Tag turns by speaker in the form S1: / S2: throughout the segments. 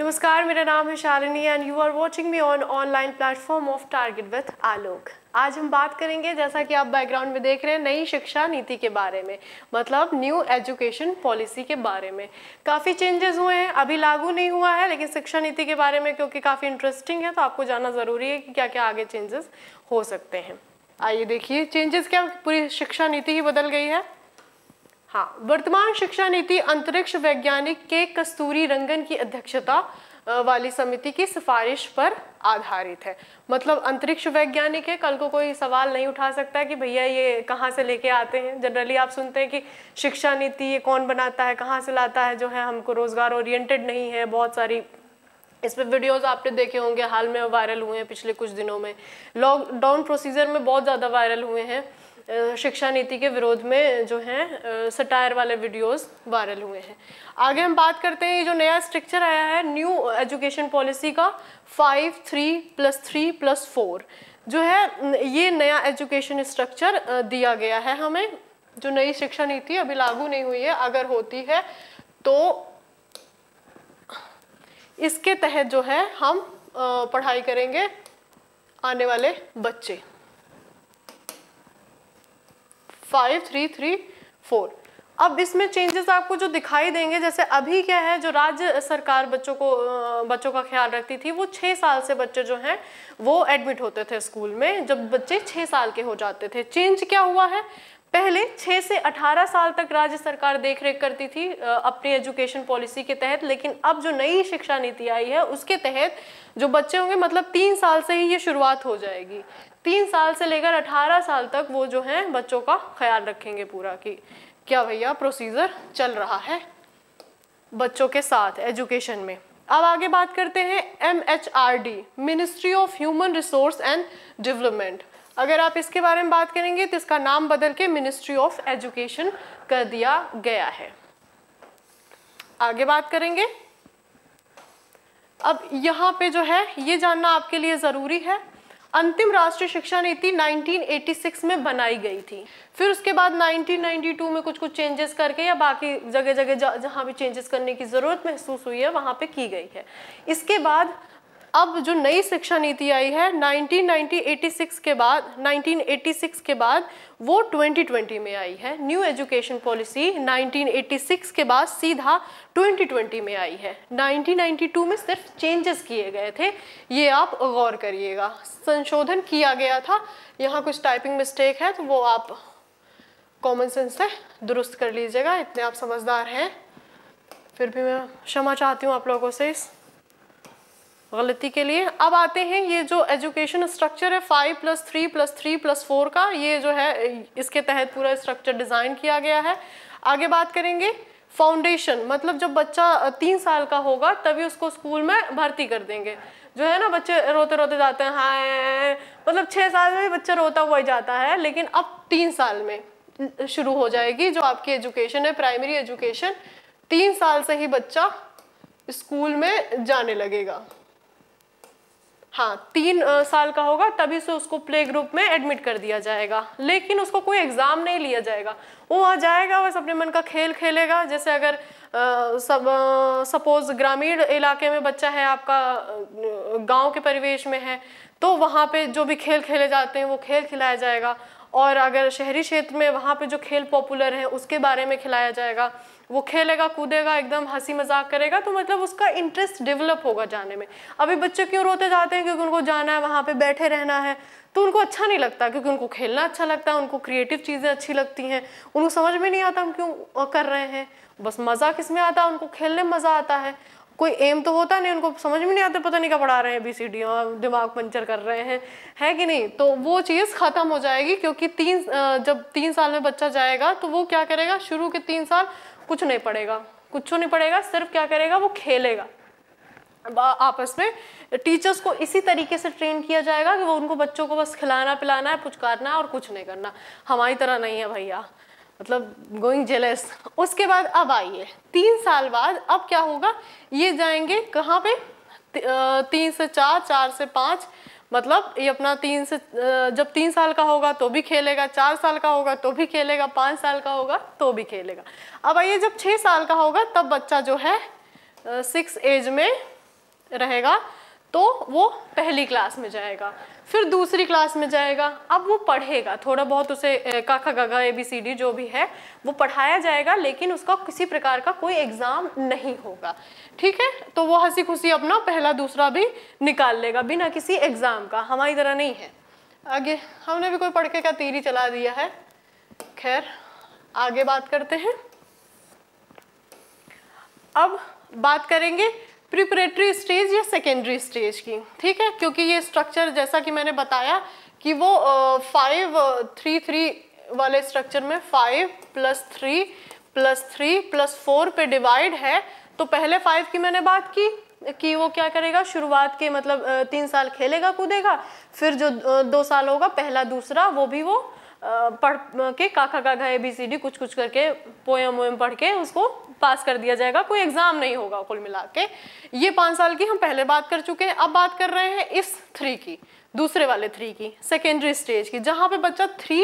S1: नमस्कार मेरा नाम है Shalini and you are watching me on online platform of target with Alok आज हम बात करेंगे जैसा कि आप बैकग्राउंड में देख रहे हैं नई शिक्षा नीति के बारे में मतलब न्यू एजुकेशन पॉलिसी के बारे में काफ़ी चेंजेस हुए हैं अभी लागू नहीं हुआ है लेकिन शिक्षा नीति के बारे में क्योंकि काफ़ी इंटरेस्टिंग है तो आपको जानना ज़रूरी है कि क्या क्या आगे चेंजेस हो सकते हैं आइए देखिए चेंजेस क्या पूरी शिक्षा नीति ही बदल गई है हाँ वर्तमान शिक्षा नीति अंतरिक्ष वैज्ञानिक के कस्तूरी रंगन की अध्यक्षता वाली समिति की सिफारिश पर आधारित है मतलब अंतरिक्ष वैज्ञानिक है कल को कोई सवाल नहीं उठा सकता कि भैया ये कहाँ से लेके आते हैं जनरली आप सुनते हैं कि शिक्षा नीति ये कौन बनाता है कहाँ से लाता है जो है हमको रोज़गार ओरिएंटेड नहीं है बहुत सारी इस पर वीडियोस आपने देखे होंगे हाल में वायरल हुए हैं पिछले कुछ दिनों में लॉकडाउन प्रोसीजर में बहुत ज़्यादा वायरल हुए हैं शिक्षा नीति के विरोध में जो हैं सटायर वाले वीडियोस वायरल हुए हैं आगे हम बात करते हैं ये जो नया स्ट्रक्चर आया है न्यू एजुकेशन पॉलिसी का five three plus three plus four जो है ये नया एजुकेशन स्ट्रक्चर दिया गया है हमें जो नई शिक्षा नीति अभी लागू नहीं हुई है अगर होती है तो इसके तहत जो है हम पढ़ाई करेंगे आने वाले बच्चे फाइव थ्री थ्री फोर अब इसमें चेंजेस आपको जो दिखाई देंगे जैसे अभी क्या है जो राज्य सरकार बच्चों को बच्चों का ख्याल रखती थी वो छः साल से बच्चे जो हैं वो एडमिट होते थे स्कूल में जब बच्चे छः साल के हो जाते थे चेंज क्या हुआ है पहले 6 से 18 साल तक राज्य सरकार देख रेख करती थी अपनी एजुकेशन पॉलिसी के तहत लेकिन अब जो नई शिक्षा नीति आई है उसके तहत जो बच्चे होंगे मतलब तीन साल से ही ये शुरुआत हो जाएगी तीन साल से लेकर अठारह साल तक वो जो है बच्चों का ख्याल रखेंगे पूरा कि क्या भैया प्रोसीजर चल रहा है बच्चों के साथ एजुकेशन में अब आगे बात करते हैं M H R D ministry of human resource and development अगर आप इसके बारे में बात करेंगे तो इसका नाम बदल के मिनिस्ट्री ऑफ एजुकेशन कर दिया गया है आगे बात करेंगे अब यहाँ पे जो है ये जानना आपके लिए ज़रूरी है अंतिम राष्ट्रीय शिक्षा नीति 1986 में बनाई गई थी फिर उसके बाद 1992 में कुछ कुछ चेंजेस करके या बाकी जगह जगह जहाँ भी चेंजेस करने की ज़रूरत महसूस हुई है वहां पे की गई है इसके बाद अब जो नई शिक्षा नीति आई है 1986 के बाद 1986 के बाद वो 2020 में आई है न्यू एजुकेशन पॉलिसी 1986 के बाद सीधा 2020 में आई है 1992 में सिर्फ चेंजेस किए गए थे ये आप गौर करिएगा संशोधन किया गया था यहाँ कुछ टाइपिंग मिस्टेक है तो वो आप कॉमन सेंस से दुरुस्त कर लीजिएगा इतने आप समझदार हैं फिर भी मैं क्षमा चाहती हूँ आप लोगों से इस गलती के लिए अब आते हैं ये जो एजुकेशन स्ट्रक्चर है five plus three plus three plus four का ये जो है इसके तहत पूरा स्ट्रक्चर डिज़ाइन किया गया है आगे बात करेंगे फाउंडेशन मतलब जब बच्चा तीन साल का होगा तभी उसको स्कूल में भर्ती कर देंगे जो है ना बच्चे रोते रोते जाते हैं हाँ मतलब छः साल में बच्चा रोता हुआ जाता है लेकिन अब तीन साल में शुरू हो जाएगी जो आपकी एजुकेशन है प्राइमरी एजुकेशन तीन साल से ही बच्चा स्कूल में जाने लगेगा हाँ तीन साल का होगा तभी से उसको प्ले ग्रुप में एडमिट कर दिया जाएगा लेकिन उसको कोई एग्ज़ाम नहीं लिया जाएगा वो वहाँ जाएगा बस अपने मन का खेल खेलेगा जैसे अगर सब सपोज़ ग्रामीण इलाके में बच्चा है आपका गांव के परिवेश में है तो वहाँ पे जो भी खेल खेले जाते हैं वो खेल खिलाया जाएगा और अगर शहरी क्षेत्र में वहाँ पे जो खेल पॉपुलर है उसके बारे में खिलाया जाएगा वो खेलेगा कूदेगा एकदम हंसी मजाक करेगा तो मतलब उसका इंटरेस्ट डेवलप होगा जाने में अभी बच्चे क्यों रोते जाते हैं क्योंकि उनको जाना है वहाँ पे बैठे रहना है तो उनको अच्छा नहीं लगता क्योंकि उनको खेलना अच्छा लगता है उनको क्रिएटिव चीज़ें अच्छी लगती हैं उनको समझ में नहीं आता हम क्यों कर रहे हैं बस मज़ा किस में आता है उनको खेलने में मज़ा आता है कोई एम तो होता नहीं उनको समझ में नहीं आता पता नहीं क्या पढ़ा रहे हैं बी सी डी दिमाग पंचर कर रहे हैं है कि नहीं तो वो चीज़ ख़त्म हो जाएगी क्योंकि तीन जब तीन साल में बच्चा जाएगा तो वो क्या करेगा शुरू के तीन साल कुछ नहीं पड़ेगा कुछ नहीं पड़ेगा सिर्फ क्या करेगा वो खेलेगा आपस में टीचर्स को इसी तरीके से ट्रेन किया जाएगा कि वो उनको बच्चों को बस खिलाना पिलाना है पुचकारना है और कुछ नहीं करना हमारी तरह नहीं है भैया मतलब गोइंग जेलस उसके बाद अब आइए तीन साल बाद अब क्या होगा ये जाएंगे कहाँ पे तीन से चार चार से पाँच मतलब ये अपना तीन से जब तीन साल का होगा तो भी खेलेगा चार साल का होगा तो भी खेलेगा पाँच साल का होगा तो भी खेलेगा अब आइए जब छः साल का होगा तब बच्चा जो है सिक्स एज में रहेगा तो वो पहली क्लास में जाएगा फिर दूसरी क्लास में जाएगा अब वो पढ़ेगा थोड़ा बहुत उसे काका गागा ए बी सी डी जो भी है वो पढ़ाया जाएगा लेकिन उसका किसी प्रकार का कोई एग्ज़ाम नहीं होगा ठीक है तो वो हंसी खुशी अपना पहला दूसरा भी निकाल लेगा बिना किसी एग्ज़ाम का हमारी तरह नहीं है आगे हमने भी कोई पढ़ के का तीरी चला दिया है खैर आगे बात करते हैं अब बात करेंगे प्रिपरेटरी स्टेज या सेकेंडरी स्टेज की ठीक है क्योंकि ये स्ट्रक्चर जैसा कि मैंने बताया कि वो फाइव थ्री थ्री वाले स्ट्रक्चर में five plus three plus three plus four पे डिवाइड है तो पहले फाइव की मैंने बात की कि वो क्या करेगा शुरुआत के मतलब तीन साल खेलेगा कूदेगा फिर जो दो साल होगा पहला दूसरा वो भी वो पढ़ के काका काका ए बी सी डी कुछ कुछ करके पोएम वोएम पढ़ के उसको पास कर दिया जाएगा कोई एग्जाम नहीं होगा कुल मिला के ये पांच साल की हम पहले बात कर चुके हैं अब बात कर रहे हैं इस थ्री की दूसरे वाले थ्री की सेकेंडरी स्टेज की जहाँ पे बच्चा थ्री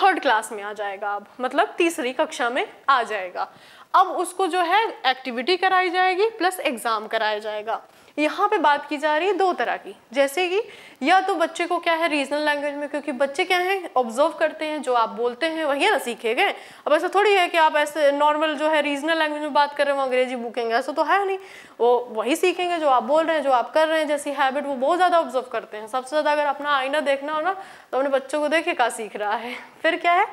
S1: थर्ड क्लास में आ जाएगा अब मतलब तीसरी कक्षा में आ जाएगा अब उसको जो है एक्टिविटी कराई जाएगी प्लस एग्ज़ाम कराया जाएगा यहाँ पे बात की जा रही है दो तरह की जैसे कि या तो बच्चे को क्या है रीजनल लैंग्वेज में क्योंकि बच्चे क्या हैं ऑब्जर्व करते हैं जो आप बोलते हैं वही ना सीखे गए अब ऐसा थोड़ी है कि आप ऐसे नॉर्मल जो है रीजनल लैंग्वेज में बात कर रहे हो अंग्रेजी बुकेंगे ऐसा तो है नहीं वो वही सीखेंगे जो आप बोल रहे हैं जो आप कर रहे हैं जैसी हैबिट वो बहुत ज़्यादा ऑब्जर्व करते हैं सबसे ज़्यादा अगर अपना आईना देखना हो ना तो अपने बच्चों को देखे क्या सीख रहा है फिर क्या है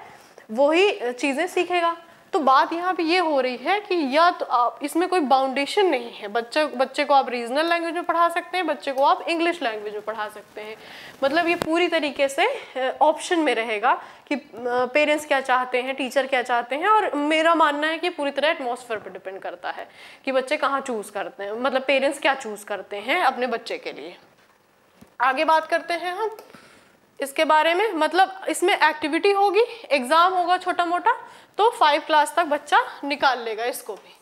S1: वही चीज़ें सीखेगा तो बात यहाँ पे ये हो रही है कि या तो आप इसमें कोई बाउंडेशन नहीं है बच्चे बच्चे को आप रीजनल लैंग्वेज में पढ़ा सकते हैं बच्चे को आप इंग्लिश लैंग्वेज में पढ़ा सकते हैं मतलब ये पूरी तरीके से ऑप्शन में रहेगा कि पेरेंट्स क्या चाहते हैं टीचर क्या चाहते हैं और मेरा मानना है कि पूरी तरह एटमोसफेयर पर डिपेंड करता है कि बच्चे कहाँ चूज़ करते हैं मतलब पेरेंट्स क्या चूज़ करते हैं अपने बच्चे के लिए आगे बात करते हैं हम इसके बारे में मतलब इसमें एक्टिविटी होगी एग्ज़ाम होगा छोटा मोटा तो फाइव क्लास तक बच्चा निकाल लेगा इसको भी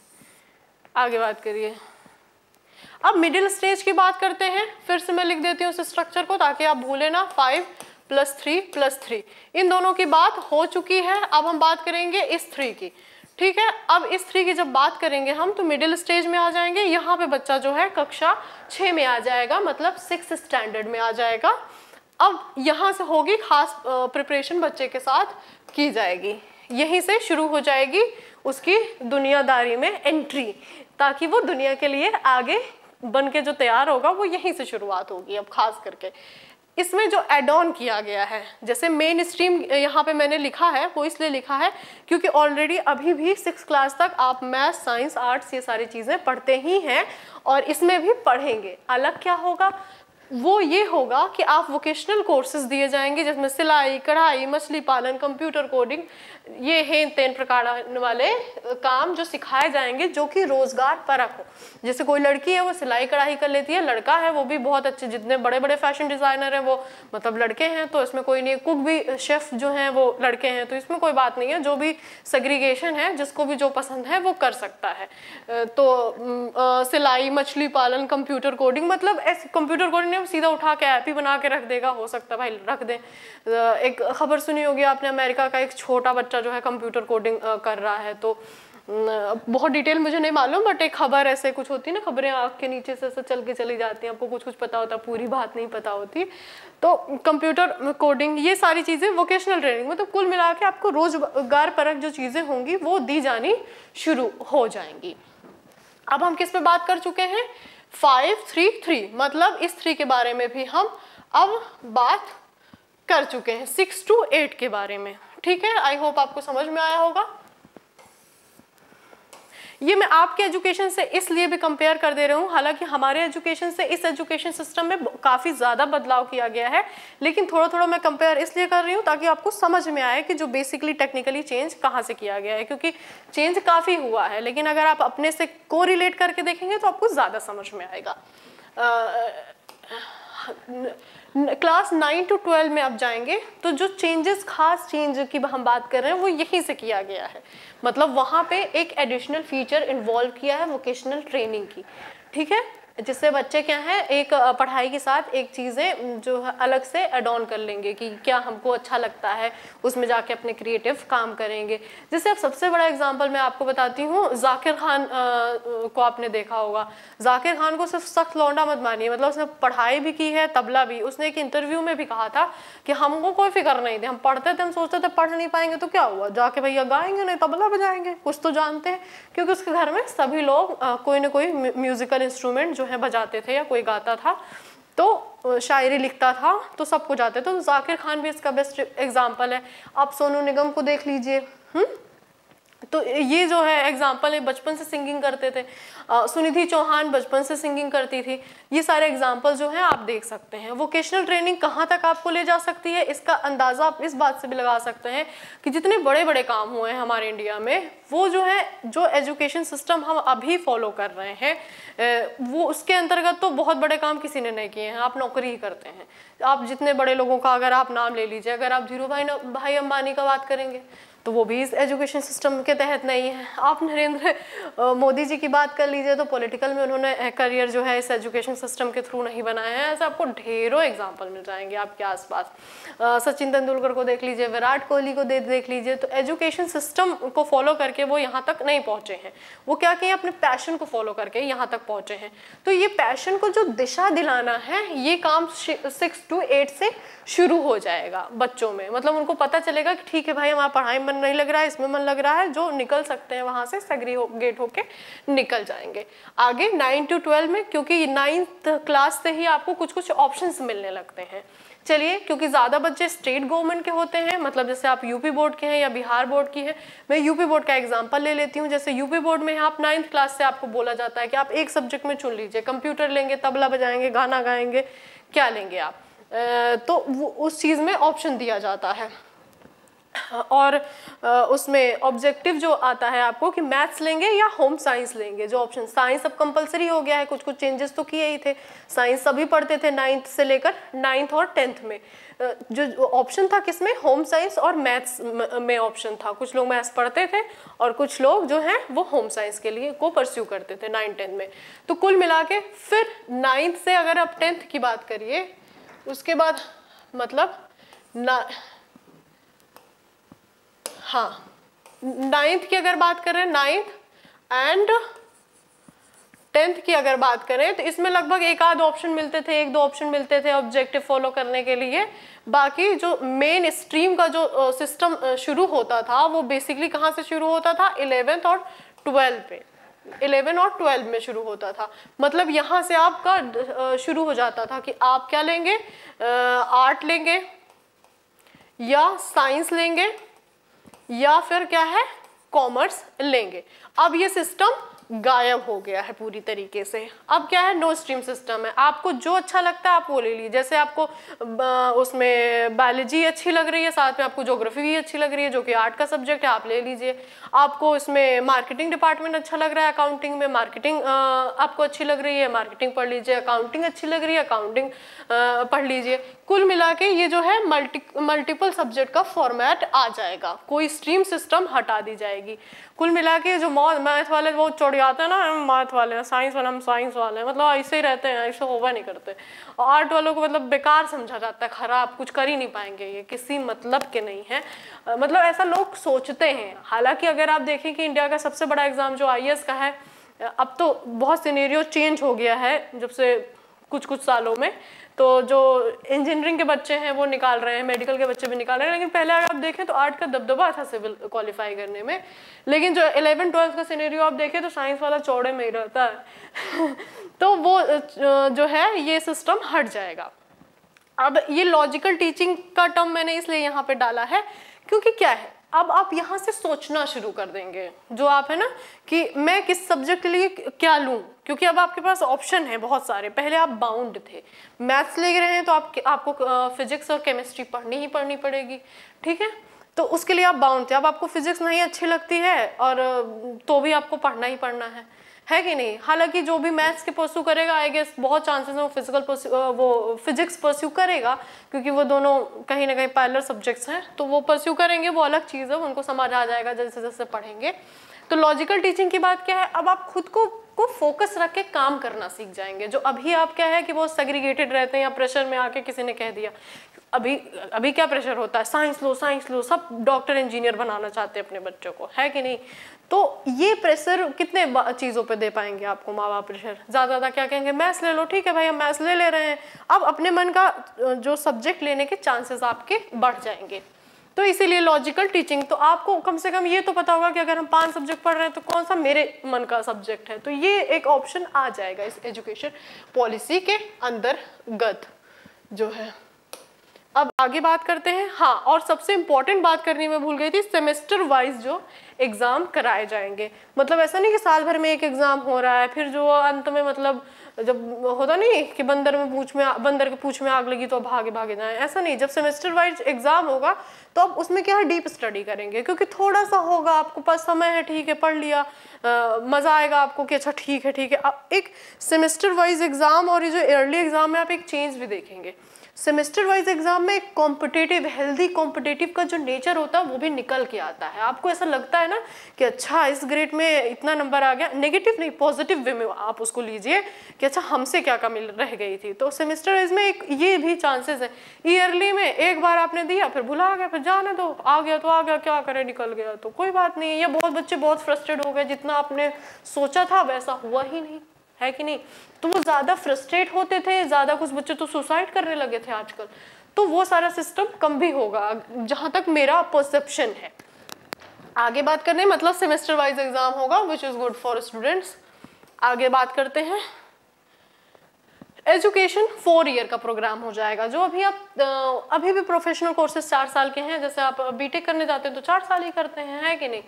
S1: आगे बात करिए अब मिडिल स्टेज की बात करते हैं फिर से मैं लिख देती हूँ उस स्ट्रक्चर को ताकि आप भूलें ना five plus three plus three इन दोनों की बात हो चुकी है अब हम बात करेंगे इस थ्री की ठीक है अब इस थ्री की जब बात करेंगे हम तो मिडिल स्टेज में आ जाएंगे यहाँ पे बच्चा जो है कक्षा छः में आ जाएगा मतलब सिक्स स्टैंडर्ड में आ जाएगा अब यहाँ से होगी खास प्रिपरेशन बच्चे के साथ की जाएगी यहीं से शुरू हो जाएगी उसकी दुनियादारी में एंट्री ताकि वो दुनिया के लिए आगे बन के जो तैयार होगा वो यहीं से शुरुआत होगी अब खास करके इसमें जो एड ऑन किया गया है जैसे मेन स्ट्रीम यहाँ पे मैंने लिखा है वो इसलिए लिखा है क्योंकि ऑलरेडी अभी भी सिक्स क्लास तक आप मैथ साइंस आर्ट्स ये सारी चीज़ें पढ़ते ही हैं और इसमें भी पढ़ेंगे अलग क्या होगा वो ये होगा कि आप वोकेशनल कोर्सेज दिए जाएंगे जिसमें सिलाई कढ़ाई मछली पालन कंप्यूटर कोडिंग ये हेन तेन प्रकार वाले काम जो सिखाए जाएंगे जो कि रोज़गार परक हो जैसे कोई लड़की है वो सिलाई कढ़ाई कर लेती है लड़का है वो भी बहुत अच्छे जितने बड़े बड़े फैशन डिज़ाइनर हैं वो मतलब लड़के हैं तो इसमें कोई नहीं कुक भी शेफ़ जो हैं वो लड़के हैं तो इसमें कोई बात नहीं है जो भी सेग्रीगेशन है जिसको भी जो पसंद है वो कर सकता है तो सिलाई मछली पालन कंप्यूटर कोडिंग मतलब ऐसे कंप्यूटर कोडिंग सुने हो सीधा उठा के ऐप ही बना के रख देगा हो सकता है भाई रख दें एक खबर सुनी होगी आपने अमेरिका का एक छोटा बच्चा जो है कंप्यूटर कोडिंग कर रहा है तो बहुत डिटेल मुझे नहीं मालूम बट एक खबर ऐसे कुछ होती है ना खबरें आँख के नीचे से ऐसे चल के चली जाती हैं आपको कुछ कुछ पता होता पूरी बात नहीं पता होती तो कंप्यूटर कोडिंग ये सारी चीज़ें वोकेशनल ट्रेनिंग मतलब कुल मिला के आपको रोजगार परक जो चीज़ें होंगी वो दी जानी शुरू हो जाएंगी अब हम किस पे बात कर चुके हैं फाइव थ्री थ्री मतलब इस थ्री के बारे में भी हम अब बात कर चुके हैं सिक्स टू एट के बारे में ठीक है आई होप आपको समझ में आया होगा ये मैं आपके एजुकेशन से इसलिए भी कंपेयर कर दे रहा हूँ हालांकि हमारे एजुकेशन से इस एजुकेशन सिस्टम में काफ़ी ज़्यादा बदलाव किया गया है लेकिन थोड़ा थोड़ा मैं कंपेयर इसलिए कर रही हूँ ताकि आपको समझ में आए कि जो बेसिकली टेक्निकली चेंज कहाँ से किया गया है क्योंकि चेंज काफ़ी हुआ है लेकिन अगर आप अपने से को रिलेट करके देखेंगे तो आपको ज़्यादा समझ में आएगा क्लास नाइन टू ट्वेल्व में आप जाएंगे तो जो चेंजेस खास चेंज की हम बात कर रहे हैं वो यहीं से किया गया है मतलब वहाँ पे एक एडिशनल फीचर इन्वॉल्व किया है वोकेशनल ट्रेनिंग की ठीक है जिससे बच्चे क्या है एक पढ़ाई के साथ एक चीज़ें जो है अलग से एड ऑन कर लेंगे कि क्या हमको अच्छा लगता है उसमें जाके अपने क्रिएटिव काम करेंगे जैसे अब सबसे बड़ा एग्जांपल मैं आपको बताती हूँ जाकिर खान आ, को आपने देखा होगा जाकिर खान को सिर्फ सख्त लौंडा मत मानिए मतलब उसने पढ़ाई भी की है तबला भी उसने एक इंटरव्यू में भी कहा था कि हमको कोई फिक्र नहीं थी हम पढ़ते थे हम सोचते थे पढ़ नहीं पाएंगे तो क्या हुआ जाके भैया गाएंगे नहीं तबला बजाएंगे कुछ तो जानते हैं क्योंकि उसके घर में सभी लोग कोई ना कोई म्यूज़िकल इंस्ट्रूमेंट जो है बजाते थे या कोई गाता था तो शायरी लिखता था तो सबको जाते तो जाकिर खान भी इसका बेस्ट एग्जाम्पल है आप सोनू निगम को देख लीजिए हम्म? तो ये जो है एग्जाम्पल है बचपन से सिंगिंग करते थे सुनिधि चौहान बचपन से सिंगिंग करती थी ये सारे एग्जाम्पल जो हैं आप देख सकते हैं वोकेशनल ट्रेनिंग कहाँ तक आपको ले जा सकती है इसका अंदाज़ा आप इस बात से भी लगा सकते हैं कि जितने बड़े बड़े काम हुए हैं हमारे इंडिया में वो जो है जो एजुकेशन सिस्टम हम अभी फॉलो कर रहे हैं वो उसके अंतर्गत तो बहुत बड़े काम किसी ने नहीं किए हैं आप नौकरी ही करते हैं आप जितने बड़े लोगों का अगर आप नाम ले लीजिए अगर आप धीरू भाई भाई अंबानी का बात करेंगे तो वो भी इस एजुकेशन सिस्टम के तहत नहीं है आप नरेंद्र मोदी जी की बात कर लीजिए तो पॉलिटिकल में उन्होंने करियर जो है इस एजुकेशन सिस्टम के थ्रू नहीं बनाया है ऐसे आपको ढेरों एग्जाम्पल मिल जाएंगे आपके आसपास सचिन तेंदुलकर को देख लीजिए विराट कोहली को दे देख लीजिए तो एजुकेशन सिस्टम को फॉलो करके वो यहाँ तक नहीं पहुँचे हैं वो क्या कहें अपने पैशन को फॉलो करके यहाँ तक पहुँचे हैं तो ये पैशन को जो दिशा दिलाना है ये काम सिक्स टू एट से शुरू हो जाएगा बच्चों में मतलब उनको पता चलेगा कि ठीक है भाई हमारा पढ़ाई में मन नहीं लग रहा है इसमें मन लग रहा है जो निकल सकते हैं वहाँ से हो गेट होके निकल जाएंगे आगे नाइन टू ट्वेल्व में क्योंकि नाइन्थ क्लास से ही आपको कुछ कुछ ऑप्शन मिलने लगते हैं चलिए क्योंकि ज़्यादा बच्चे स्टेट गवर्नमेंट के होते हैं मतलब जैसे आप यूपी बोर्ड के हैं या बिहार बोर्ड की हैं मैं यूपी बोर्ड का एग्जांपल ले लेती हूँ जैसे यूपी बोर्ड में आप नाइन्थ क्लास से आपको बोला जाता है कि आप एक सब्जेक्ट में चुन लीजिए कंप्यूटर लेंगे तबला बजाएंगे गाना गाएंगे क्या लेंगे आप तो उस चीज़ में ऑप्शन दिया जाता है और उसमें ऑब्जेक्टिव जो आता है आपको कि मैथ्स लेंगे या होम साइंस लेंगे जो ऑप्शन साइंस अब कंपलसरी हो गया है कुछ कुछ चेंजेस तो किए ही थे साइंस सभी पढ़ते थे नाइन्थ से लेकर नाइन्थ और टेंथ में जो ऑप्शन था किसमें होम साइंस और मैथ्स में ऑप्शन था कुछ लोग मैथ्स पढ़ते थे और कुछ लोग जो हैं वो होम साइंस के लिए को परस्यू करते थे नाइन्थ टेंथ में तो कुल मिला के फिर नाइन्थ से अगर आप टेंथ की बात करिए उसके बाद मतलब ना हाँ नाइन्थ की अगर बात करें नाइन्थ एंड टेंथ की अगर बात करें तो इसमें लगभग एक आध ऑप्शन मिलते थे एक दो ऑप्शन मिलते थे ऑब्जेक्टिव फॉलो करने के लिए बाकी जो मेन स्ट्रीम का जो सिस्टम शुरू होता था वो बेसिकली कहाँ से शुरू होता था इलेवेंथ और ट्वेल्थ पे 11 और 12 में शुरू होता था मतलब यहाँ से आपका शुरू हो जाता था कि आप क्या लेंगे आर्ट लेंगे या साइंस लेंगे या फिर क्या है कॉमर्स लेंगे अब ये सिस्टम गायब हो गया है पूरी तरीके से अब क्या है नो स्ट्रीम सिस्टम है आपको जो अच्छा लगता है आप वो ले लीजिए जैसे आपको उसमें बायोलॉजी अच्छी लग रही है साथ में आपको जोग्राफी भी अच्छी लग रही है जो कि आर्ट का सब्जेक्ट है आप ले लीजिए आपको इसमें मार्केटिंग डिपार्टमेंट अच्छा लग रहा है अकाउंटिंग में मार्केटिंग आपको अच्छी लग रही है मार्केटिंग पढ़ लीजिए अकाउंटिंग अच्छी लग रही है अकाउंटिंग पढ़ लीजिए कुल मिला के ये जो है मल्टी मल्टीपल सब्जेक्ट का फॉर्मेट आ जाएगा कोई स्ट्रीम सिस्टम हटा दी जाएगी कुल मिला के जो मैथ वाले वो चढ़ जाते हैं ना हम मैथ वाले हैं साइंस वाले हम साइंस वाले हैं मतलब ऐसे ही रहते हैं ऐसे होवा नहीं करते और आर्ट वालों को मतलब बेकार समझा जाता है खराब कुछ कर ही नहीं पाएंगे ये किसी मतलब के नहीं है मतलब ऐसा लोग सोचते हैं हालांकि अगर आप देखें कि इंडिया का सबसे बड़ा एग्ज़ाम जो आई e का है अब तो बहुत सीनेरियो चेंज हो गया है जब से कुछ कुछ सालों में तो जो इंजीनियरिंग के बच्चे हैं वो निकाल रहे हैं मेडिकल के बच्चे भी निकाल रहे हैं लेकिन पहले अगर आप देखें तो आर्ट का दबदबा था सिविल क्वालिफाई करने में लेकिन जो इलेवन ट्वेल्थ का सीनरी आप देखें तो साइंस वाला चौड़े में ही रहता है तो वो जो है ये सिस्टम हट जाएगा अब ये लॉजिकल टीचिंग का टर्म मैंने इसलिए यहाँ पे डाला है क्योंकि क्या है अब आप यहाँ से सोचना शुरू कर देंगे जो आप है ना कि मैं किस सब्जेक्ट के लिए क्या लूँ क्योंकि अब आपके पास ऑप्शन है बहुत सारे पहले आप बाउंड थे मैथ्स ले रहे हैं तो आप, आपको फिजिक्स और केमिस्ट्री पढ़नी ही पढ़नी पड़ेगी ठीक है तो उसके लिए आप बाउंड थे अब आपको फिजिक्स नहीं अच्छी लगती है और तो भी आपको पढ़ना ही पढ़ना है है कि नहीं हालांकि जो भी मैथ्स के परस्यू करेगा आई गेस बहुत चांसेस हैं वो फिजिकल वो फिजिक्स परस्यू करेगा क्योंकि वो दोनों कहीं ना कहीं पैरलर सब्जेक्ट्स हैं तो वो परस्यू करेंगे वो अलग चीज़ है उनको समझ आ जाएगा जैसे जैसे पढ़ेंगे तो लॉजिकल टीचिंग की बात क्या है अब आप खुद को को फोकस रख के काम करना सीख जाएंगे जो अभी आप क्या है कि वो सेग्रीगेटेड रहते हैं या प्रेशर में आके किसी ने कह दिया अभी अभी क्या प्रेशर होता है साइंस लो साइंस लो सब डॉक्टर इंजीनियर बनाना चाहते हैं अपने बच्चों को है कि नहीं तो ये प्रेशर कितने चीज़ों पे दे पाएंगे आपको माँ बाप प्रेशर ज़्यादा ज़्यादा क्या कहेंगे मैथ्स ले लो ठीक है भाई हम मैथ्स ले ले रहे हैं अब अपने मन का जो सब्जेक्ट लेने के चांसेस आपके बढ़ जाएंगे तो इसीलिए लॉजिकल टीचिंग तो आपको कम से कम ये तो पता होगा कि अगर हम पांच सब्जेक्ट पढ़ रहे हैं तो कौन सा मेरे मन का सब्जेक्ट है तो ये एक ऑप्शन आ जाएगा इस एजुकेशन पॉलिसी के गत जो है अब आगे बात करते हैं हाँ और सबसे इंपॉर्टेंट बात करनी मैं भूल गई थी सेमेस्टर वाइज जो एग्ज़ाम कराए जाएंगे मतलब ऐसा नहीं कि साल भर में एक एग्ज़ाम हो रहा है फिर जो अंत में मतलब जब होता नहीं कि बंदर में पूछ में बंदर के पूछ में आग लगी तो भागे भागे जाएं ऐसा नहीं जब सेमेस्टर वाइज एग्ज़ाम होगा तो आप उसमें क्या है डीप स्टडी करेंगे क्योंकि थोड़ा सा होगा आपको पास समय है ठीक है पढ़ लिया मज़ा आएगा आपको कि अच्छा ठीक है ठीक है आप एक सेमेस्टर वाइज एग्ज़ाम और ये जो एयरली एग्ज़ाम है आप एक चेंज भी देखेंगे सेमेस्टर वाइज एग्जाम में कॉम्पिटेटिव हेल्दी कॉम्पिटेटिव का जो नेचर होता है वो भी निकल के आता है आपको ऐसा लगता है ना कि अच्छा इस ग्रेड में इतना नंबर आ गया नेगेटिव नहीं पॉजिटिव वे में आप उसको लीजिए कि अच्छा हमसे क्या कमी रह गई थी तो सेमेस्टर वाइज में एक ये भी चांसेस है ईयरली में एक बार आपने दिया फिर भुला गया फिर जाने दो आ गया तो आ गया क्या करें निकल गया तो कोई बात नहीं या बहुत बच्चे बहुत फ्रस्ट्रेट हो गए जितना आपने सोचा था वैसा हुआ ही नहीं है कि नहीं तो वो ज़्यादा फ्रस्ट्रेट होते थे ज़्यादा कुछ बच्चे तो सुसाइड करने लगे थे आजकल तो वो सारा सिस्टम कम भी होगा जहां तक मेरा परसेप्शन है आगे बात करने मतलब सेमेस्टर वाइज एग्ज़ाम होगा which is good for students आगे बात करते हैं एजुकेशन फोर ईयर का प्रोग्राम हो जाएगा जो अभी आप अभी भी प्रोफेशनल कोर्सेज चार साल के हैं जैसे आप बीटेक करने जाते हैं तो चार साल ही करते हैं है कि नहीं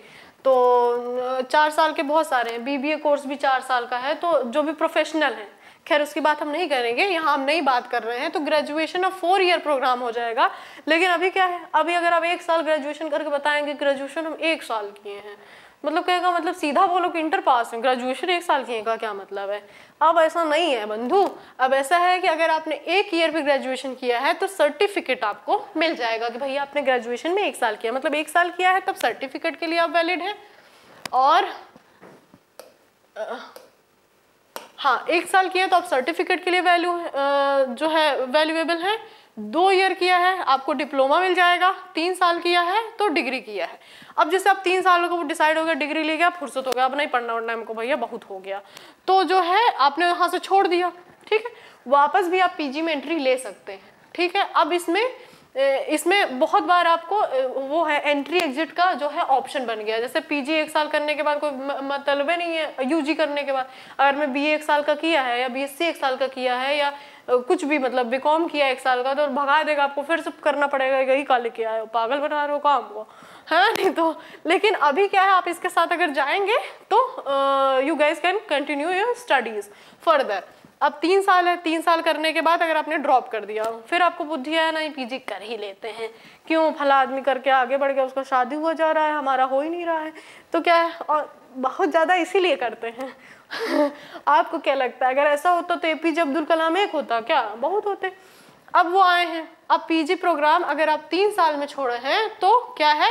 S1: तो चार साल के बहुत सारे हैं बीबीए कोर्स भी चार साल का है तो जो भी प्रोफेशनल हैं खैर उसकी बात हम नहीं करेंगे यहाँ हम नहीं बात कर रहे हैं तो ग्रेजुएशन अब फोर ईयर प्रोग्राम हो जाएगा लेकिन अभी क्या है अभी अगर आप एक साल ग्रेजुएशन करके बताएंगे ग्रेजुएशन हम एक साल किए हैं मतलब कहेगा मतलब सीधा बोलो कि इंटर पास हैं ग्रेजुएशन एक साल किए का क्या मतलब है अब ऐसा नहीं है बंधु अब ऐसा है कि अगर आपने एक ईयर भी ग्रेजुएशन किया है तो सर्टिफिकेट आपको मिल जाएगा कि भैया आपने ग्रेजुएशन में एक साल किया मतलब एक साल किया है तब सर्टिफिकेट के लिए आप वैलिड हैं और हाँ एक साल किया है तो आप सर्टिफिकेट के लिए वैल्यू जो है वैल्यूएबल है दो ईयर किया है आपको डिप्लोमा मिल जाएगा तीन साल किया है तो डिग्री किया है अब जैसे आप तीन सालों को वो डिसाइड हो गया डिग्री ले गया फुर्सत हो गया अब नहीं पढ़ना वढ़ना हमको भैया बहुत हो गया तो जो है आपने वहाँ से छोड़ दिया ठीक है वापस भी आप पीजी में एंट्री ले सकते हैं ठीक है अब इसमें इसमें बहुत बार आपको वो है एंट्री एग्जिट का जो है ऑप्शन बन गया जैसे पीजी एक साल करने के बाद कोई मतलब नहीं है यूजी करने के बाद अगर मैं बीए एक साल का किया है या बीएससी एक साल का किया है या कुछ भी मतलब बीकॉम किया एक साल का तो भगा देगा आपको फिर सब करना पड़ेगा यही का किया आए हो पागल बना रहे हो काम हुआ है हाँ, ना नहीं तो लेकिन अभी क्या है आप इसके साथ अगर जाएंगे तो you guys can continue your studies further अब तीन साल है तीन साल करने के बाद अगर आपने ड्रॉप कर दिया फिर आपको बुद्धि है पी जी कर ही लेते हैं क्यों फला आदमी करके आगे बढ़ गया उसका शादी हुआ जा रहा है हमारा हो ही नहीं रहा है तो क्या है और बहुत ज़्यादा इसीलिए करते हैं आपको क्या लगता है अगर ऐसा होता तो ए पी जे अब्दुल कलाम एक होता क्या बहुत होते अब वो आए हैं अब पीजी प्रोग्राम अगर आप तीन साल में छोड़े हैं तो क्या है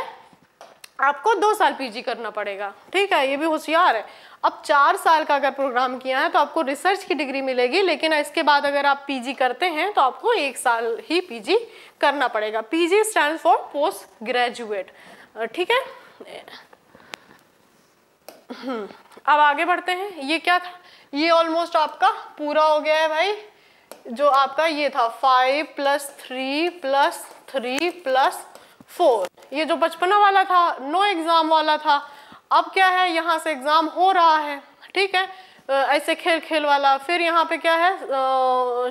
S1: आपको दो साल पीजी करना पड़ेगा ठीक है ये भी होशियार है अब चार साल का अगर प्रोग्राम किया है तो आपको रिसर्च की डिग्री मिलेगी लेकिन इसके बाद अगर आप पीजी करते हैं तो आपको एक साल ही पीजी करना पड़ेगा PG stand for post graduate ठीक है हम्म, अब आगे बढ़ते हैं ये क्या था ये ऑलमोस्ट आपका पूरा हो गया है भाई जो आपका ये था five plus three plus three plus four ये जो बचपना वाला था नो एग्ज़ाम वाला था अब क्या है यहाँ से एग्ज़ाम हो रहा है ठीक है ऐसे खेल खेल वाला फिर यहाँ पे क्या है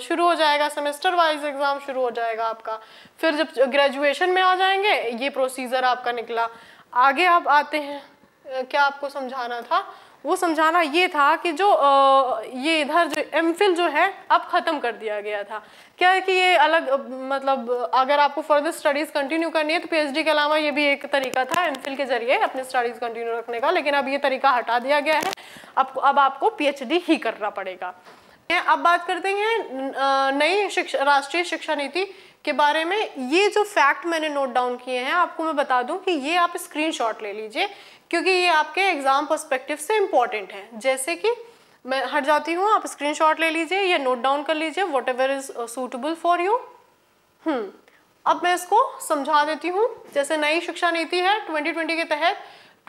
S1: शुरू हो जाएगा सेमेस्टर वाइज एग्ज़ाम शुरू हो जाएगा आपका फिर जब ग्रेजुएशन में आ जाएंगे ये प्रोसीजर आपका निकला आगे आप आते हैं क्या आपको समझाना था वो समझाना ये था कि जो ये इधर जो एम जो है अब ख़त्म कर दिया गया था क्या है कि ये अलग मतलब अगर आपको फर्दर स्टडीज़ कंटिन्यू करनी है तो पीएचडी के अलावा ये भी एक तरीका था एम के जरिए अपने स्टडीज़ कंटिन्यू रखने का लेकिन अब ये तरीका हटा दिया गया है अब अब आपको पीएचडी ही करना पड़ेगा अब बात करते हैं नई शिक्षा राष्ट्रीय शिक्षा नीति के बारे में ये जो फैक्ट मैंने नोट डाउन किए हैं आपको मैं बता दूं कि ये आप स्क्रीनशॉट ले लीजिए क्योंकि ये आपके एग्ज़ाम पर्सपेक्टिव से इम्पॉर्टेंट है जैसे कि मैं हट जाती हूँ आप स्क्रीनशॉट ले लीजिए या नोट डाउन कर लीजिए whatever is suitable for you hmm अब मैं इसको समझा देती हूँ जैसे नई शिक्षा नीति है 2020 के तहत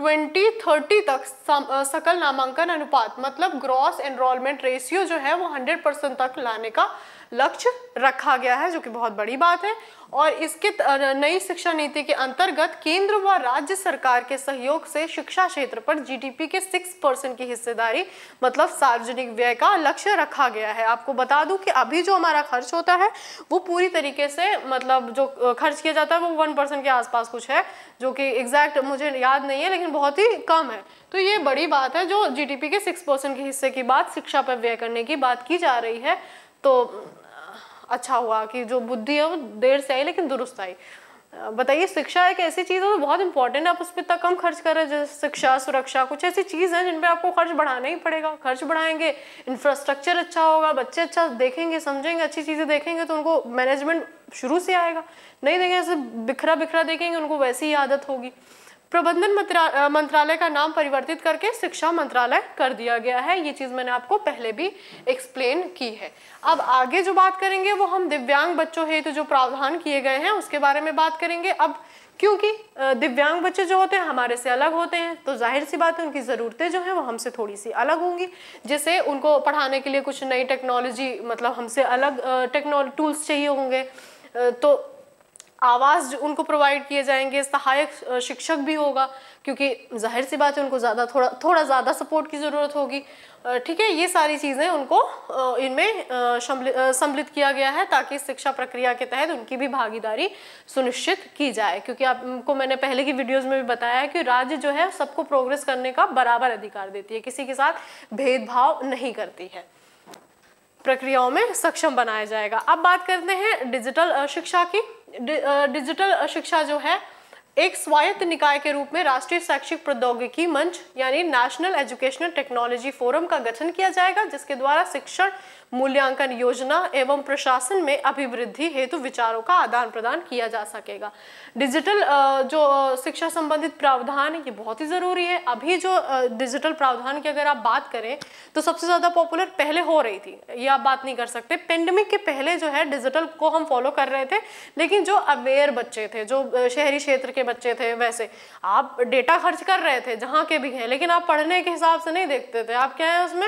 S1: 2030 तक uh, सकल नामांकन अनुपात मतलब ग्रॉस एनरोलमेंट रेशियो जो है वो 100 परसेंट तक लाने का लक्ष्य रखा गया है जो कि बहुत बड़ी बात है और इसके नई शिक्षा नीति के अंतर्गत केंद्र व राज्य सरकार के सहयोग से शिक्षा क्षेत्र पर जीडीपी के सिक्स परसेंट की हिस्सेदारी मतलब सार्वजनिक व्यय का लक्ष्य रखा गया है आपको बता दूं कि अभी जो हमारा खर्च होता है वो पूरी तरीके से मतलब जो खर्च किया जाता है वो वन परसेंट के आसपास कुछ है जो कि एग्जैक्ट मुझे याद नहीं है लेकिन बहुत ही कम है तो ये बड़ी बात है जो जीडीपी के सिक्स परसेंट के हिस्से की बात शिक्षा पर व्यय करने की बात की जा रही है तो अच्छा हुआ कि जो बुद्धि है वो देर से आई लेकिन दुरुस्त आई बताइए शिक्षा एक ऐसी चीज़ है तो बहुत इंपॉर्टेंट है आप उस पर इतना कम खर्च कर रहे हैं जैसे शिक्षा सुरक्षा कुछ ऐसी चीज़ है जिन पर आपको खर्च बढ़ाना ही पड़ेगा खर्च बढ़ाएंगे इंफ्रास्ट्रक्चर अच्छा होगा बच्चे अच्छा देखेंगे समझेंगे अच्छी चीज़ें देखेंगे तो उनको मैनेजमेंट शुरू से आएगा नहीं देखेंगे ऐसे बिखरा बिखरा देखेंगे उनको वैसी ही आदत होगी प्रबंधन मंत्रालय का नाम परिवर्तित करके शिक्षा मंत्रालय कर दिया गया है ये चीज़ मैंने आपको पहले भी एक्सप्लेन की है अब आगे जो बात करेंगे वो हम दिव्यांग बच्चों हेतु तो जो प्रावधान किए गए हैं उसके बारे में बात करेंगे अब क्योंकि दिव्यांग बच्चे जो होते हैं हमारे से अलग होते हैं तो जाहिर सी बात है उनकी ज़रूरतें जो हैं वो हमसे थोड़ी सी अलग होंगी जैसे उनको पढ़ाने के लिए कुछ नई टेक्नोलॉजी मतलब हमसे अलग टेक्नो टूल्स चाहिए होंगे तो आवास उनको प्रोवाइड किए जाएंगे सहायक शिक्षक भी होगा क्योंकि जाहिर सी बात है उनको ज़्यादा थोड़ा थोड़ा ज़्यादा सपोर्ट की ज़रूरत होगी ठीक है ये सारी चीज़ें उनको इनमें सम्मिलित किया गया है ताकि शिक्षा प्रक्रिया के तहत उनकी भी भागीदारी सुनिश्चित की जाए क्योंकि आपको मैंने पहले की वीडियोस में भी बताया है कि राज्य जो है सबको प्रोग्रेस करने का बराबर अधिकार देती है किसी के साथ भेदभाव नहीं करती है प्रक्रियाओं में सक्षम बनाया जाएगा अब बात करते हैं डिजिटल शिक्षा की डिजिटल शिक्षा जो है एक स्वायत्त निकाय के रूप में राष्ट्रीय शैक्षिक प्रौद्योगिकी मंच यानी नेशनल एजुकेशनल टेक्नोलॉजी फोरम का गठन किया जाएगा जिसके द्वारा शिक्षण मूल्यांकन योजना एवं प्रशासन में अभिवृद्धि हेतु विचारों का आदान प्रदान किया जा सकेगा डिजिटल uh, जो uh, शिक्षा संबंधित प्रावधान है ये बहुत ही ज़रूरी है अभी जो डिजिटल uh, प्रावधान की अगर आप बात करें तो सबसे ज़्यादा पॉपुलर पहले हो रही थी ये आप बात नहीं कर सकते पेंडेमिक के पहले जो है डिजिटल को हम फॉलो कर रहे थे लेकिन जो अवेयर बच्चे थे जो शहरी क्षेत्र के बच्चे थे वैसे आप डेटा खर्च कर रहे थे जहाँ के भी हैं लेकिन आप पढ़ने के हिसाब से नहीं देखते थे आप क्या है उसमें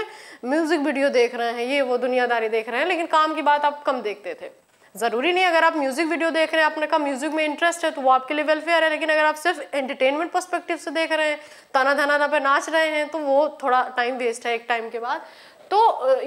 S1: म्यूज़िक वीडियो देख रहे हैं ये वो दुनियादारी देख रहे हैं लेकिन काम की बात आप कम देखते थे ज़रूरी नहीं अगर आप म्यूज़िक वीडियो देख रहे हैं आपने कहा म्यूज़िक में इंटरेस्ट है तो वो आपके लिए वेलफेयर है लेकिन अगर आप सिर्फ एंटरटेनमेंट पर्सपेक्टिव से देख रहे हैं ताना धनाना पे नाच रहे हैं तो वो थोड़ा टाइम वेस्ट है एक टाइम के बाद तो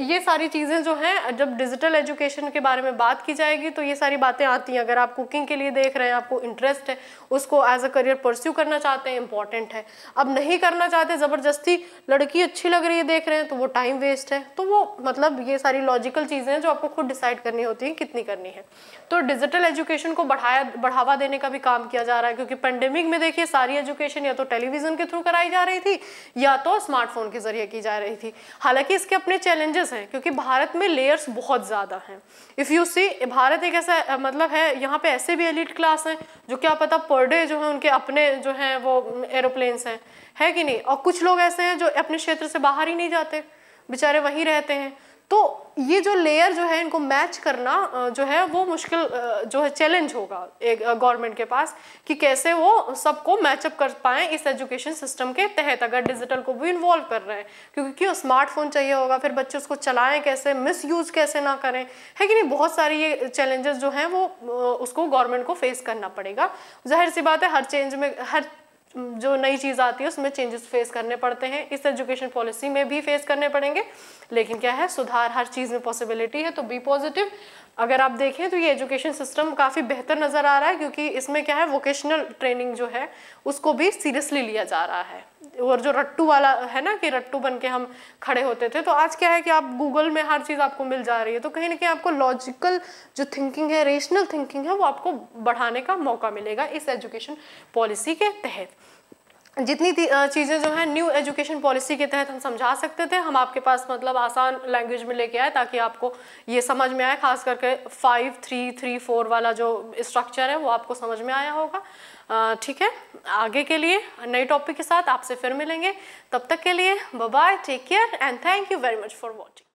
S1: ये सारी चीज़ें जो हैं जब डिजिटल एजुकेशन के बारे में बात की जाएगी तो ये सारी बातें आती हैं अगर आप कुकिंग के लिए देख रहे हैं आपको इंटरेस्ट है उसको एज अ करियर परस्यू करना चाहते हैं इंपॉर्टेंट है अब नहीं करना चाहते ज़बरदस्ती लड़की अच्छी लग रही है देख रहे हैं तो वो टाइम वेस्ट है तो वो मतलब ये सारी लॉजिकल चीज़ें हैं जो आपको खुद डिसाइड करनी होती हैं कितनी करनी है तो डिजिटल एजुकेशन को बढ़ाया बढ़ावा देने का भी काम किया जा रहा है क्योंकि पेंडेमिक में देखिए सारी एजुकेशन या तो टेलीविज़न के थ्रू कराई जा रही थी या तो स्मार्टफोन के जरिए की जा रही थी हालांकि इसके अपने अपने चैलेंजेस हैं क्योंकि भारत में लेयर्स बहुत ज़्यादा हैं इफ़ यू सी भारत एक ऐसा मतलब है यहाँ पे ऐसे भी एलिट क्लास हैं जो क्या पता पर डे जो है उनके अपने जो हैं वो एरोप्लेन्स हैं है कि नहीं और कुछ लोग ऐसे हैं जो अपने क्षेत्र से बाहर ही नहीं जाते बेचारे वहीं रहते हैं तो ये जो लेयर जो है इनको मैच करना जो है वो मुश्किल जो है चैलेंज होगा एक गवर्नमेंट के पास कि कैसे वो सबको मैचअप कर पाएँ इस एजुकेशन सिस्टम के तहत अगर डिजिटल को भी इन्वॉल्व कर रहे हैं क्योंकि क्यों स्मार्टफोन चाहिए होगा फिर बच्चे उसको चलाएं कैसे मिस यूज़ कैसे ना करें है कि नहीं बहुत सारी ये चैलेंजेस जो हैं वो उसको गवर्नमेंट को फेस करना पड़ेगा जाहिर सी बात है हर चेंज में हर जो नई चीज़ आती है उसमें चेंजेस फेस करने पड़ते हैं इस एजुकेशन पॉलिसी में भी फेस करने पड़ेंगे लेकिन क्या है सुधार हर चीज़ में पॉसिबिलिटी है तो बी पॉजिटिव अगर आप देखें तो ये एजुकेशन सिस्टम काफ़ी बेहतर नज़र आ रहा है क्योंकि इसमें क्या है वोकेशनल ट्रेनिंग जो है उसको भी सीरियसली लिया जा रहा है और जो रट्टू वाला है ना कि रट्टू बन के हम खड़े होते थे तो आज क्या है कि आप गूगल में हर चीज़ आपको मिल जा रही है तो कहीं ना कहीं आपको लॉजिकल जो थिंकिंग है रेशनल थिंकिंग है वो आपको बढ़ाने का मौका मिलेगा इस एजुकेशन पॉलिसी के तहत जितनी चीज़ें जो है न्यू एजुकेशन पॉलिसी के तहत हम समझा सकते थे हम आपके पास मतलब आसान लैंग्वेज में लेके आए ताकि आपको ये समझ में आए खास करके फाइव थ्री थ्री फोर वाला जो स्ट्रक्चर है वो आपको समझ में आया होगा ठीक है आगे के लिए नए टॉपिक के साथ आपसे फिर मिलेंगे तब तक के लिए bye take care and thank you very much for watching